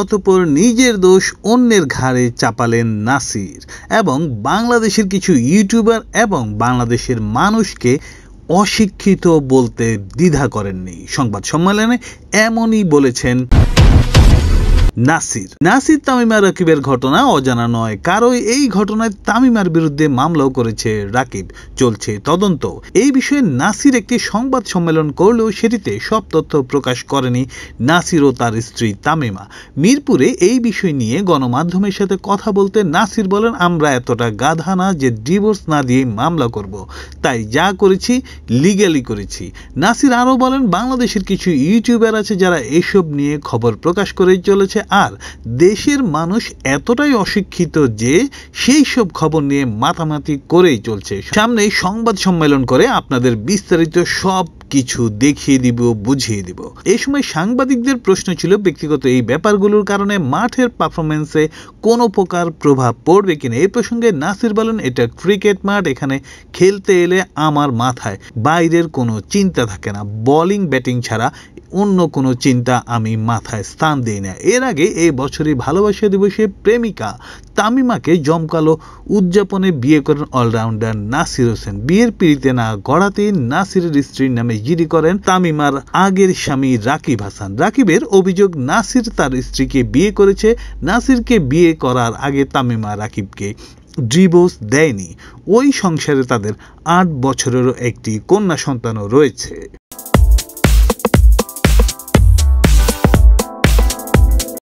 অতপর নিজের দোষ অন্যের ঘাড়ে চাপালেন নাসির এবং বাংলাদেশের কিছু ইউটিউবার এবং বাংলাদেশের মানুষকে অশিক্ষিত বলতে দ্বিধা করেননি সংবাদ সম্মেলনে এমনই বলেছেন নাসির নাসির তামিমা রাকিবের ঘটনা অজানা নয় কারো এই ঘটনায় তামিমার বিরুদ্ধে মামলাও করেছে রাকিব চলছে তদন্ত এই বিষয়ে নাসির একটি সংবাদ সম্মেলন করলেও সেটিতে সব তথ্য প্রকাশ করেনি নাসির ও তার স্ত্রী তামিমা মিরপুরে এই বিষয় নিয়ে গণমাধ্যমের সাথে কথা বলতে নাসির বলেন আমরা এতটা গাধা না যে ডিভোর্স না দিয়ে মামলা করব তাই যা করেছি লিগ্যালি করেছি নাসির আরও বলেন বাংলাদেশের কিছু ইউটিউবার আছে যারা এসব নিয়ে খবর প্রকাশ করে চলেছে আর দেশের মানুষ এতটাই অশিক্ষিত যে সেই সব খবর নিয়ে মাতামাতি করেই চলছে সামনে সংবাদ সম্মেলন করে আপনাদের বিস্তারিত সব কিছু দেখিয়ে দিব বুঝিয়ে দিব এই সময় সাংবাদিকদের প্রশ্ন ছিল ব্যক্তিগত এই ব্যাপারগুলোর কারণে মাঠের পারফরমেন্সে কোনো প্রকার প্রভাব পড়বে কিনা এই প্রসঙ্গে নাসির বলেন এটা ক্রিকেট মাঠ এখানে খেলতে এলে আমার মাথায় বাইরের কোনো চিন্তা থাকে না বলিং ব্যাটিং ছাড়া অন্য কোনো চিন্তা আমি মাথায় স্থান দিই না এর আগে এই বছরই ভালোবাসা দিবসে প্রেমিকা তামিমাকে জমকালো উদযাপনে বিয়ে করেন অলরাউন্ডার নাসির হোসেন বিয়ের পিড়িতে না গড়াতেই নাসিরের স্ত্রীর নামে আইনজীবী করেন তামিমার আগের স্বামী রাকিব হাসান রাকিবের অভিযোগ নাসির তার স্ত্রীকে বিয়ে করেছে নাসিরকে বিয়ে করার আগে তামিমা রাকিবকে ডিভোর্স দেয়নি ওই সংসারে তাদের আট বছরেরও একটি কন্যা সন্তানও রয়েছে